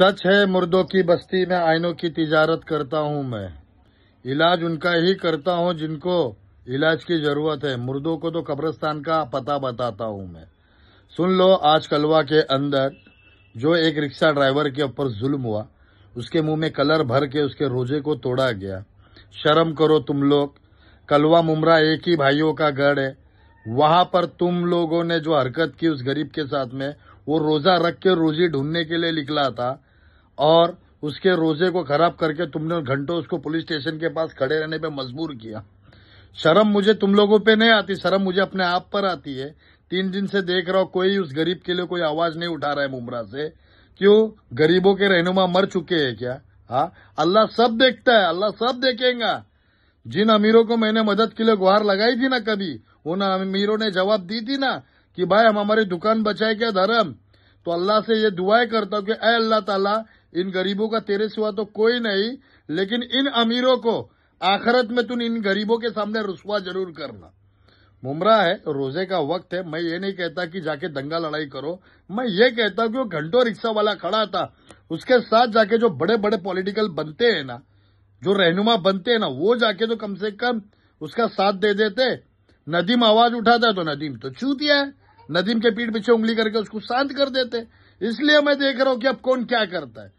सच है मुर्दों की बस्ती में आयनों की तिजारत करता हूँ मैं इलाज उनका ही करता हूँ जिनको इलाज की जरूरत है मुर्दों को तो कब्रस्तान का पता बताता हूँ मैं सुन लो आज कलवा के अंदर जो एक रिक्शा ड्राइवर के ऊपर जुल्म हुआ उसके मुंह में कलर भर के उसके रोजे को तोड़ा गया शर्म करो तुम लोग कलवा मुमरा एक ही भाइयों का गढ़ है वहां पर तुम लोगों ने जो हरकत की उस गरीब के साथ में वो रोजा रख के रोजी ढूंढने के लिए निकला था और उसके रोजे को खराब करके तुमने घंटों उसको पुलिस स्टेशन के पास खड़े रहने पे मजबूर किया शर्म मुझे तुम लोगों पे नहीं आती शर्म मुझे अपने आप पर आती है तीन दिन से देख रहा हूं कोई उस गरीब के लिए कोई आवाज नहीं उठा रहा है मुमरा से क्यों गरीबों के रहनुमा मर चुके हैं क्या हाँ अल्लाह सब देखता है अल्लाह सब देखेगा जिन अमीरों को मैंने मदद के लिए गुहार लगाई थी ना कभी उन अमीरों ने जवाब दी थी ना कि भाई हम हमारी दुकान बचाए क्या धर्म तो अल्लाह से ये दुआएं करता हूँ कि अल्लाह ताला इन गरीबों का तेरे सिवा तो कोई नहीं लेकिन इन अमीरों को आखिरत में तुम इन गरीबों के सामने रसुआ जरूर करना मुमरा है रोजे का वक्त है मैं ये नहीं कहता कि जाके दंगा लड़ाई करो मैं ये कहता कि वो घंटों रिक्शा वाला खड़ा था उसके साथ जाके जो बड़े बड़े पॉलिटिकल बनते हैं ना जो रहनुमा बनते हैं ना वो जाके तो कम से कम उसका साथ दे देते नदीम आवाज उठाता है तो नदीम तो चूतिया है नदीम के पीठ पीछे उंगली करके उसको शांत कर देते इसलिए मैं देख रहा हूं कि अब कौन क्या करता है